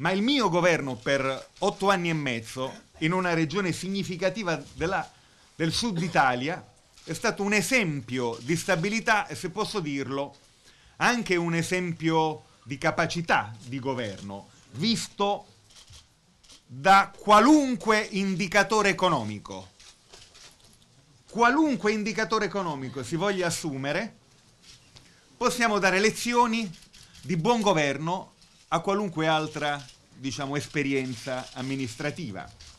ma il mio governo per otto anni e mezzo in una regione significativa della, del sud Italia è stato un esempio di stabilità e se posso dirlo anche un esempio di capacità di governo visto da qualunque indicatore economico. Qualunque indicatore economico si voglia assumere, possiamo dare lezioni di buon governo a qualunque altra diciamo, esperienza amministrativa.